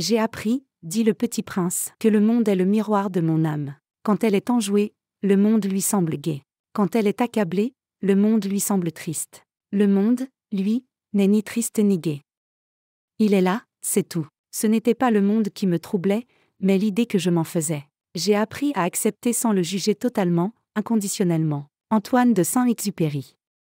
J'ai appris, dit le petit prince, que le monde est le miroir de mon âme. Quand elle est enjouée, le monde lui semble gai. Quand elle est accablée, le monde lui semble triste. Le monde, lui, n'est ni triste ni gai. Il est là, c'est tout. Ce n'était pas le monde qui me troublait, mais l'idée que je m'en faisais. J'ai appris à accepter sans le juger totalement, inconditionnellement. Antoine de Saint-Exupéry.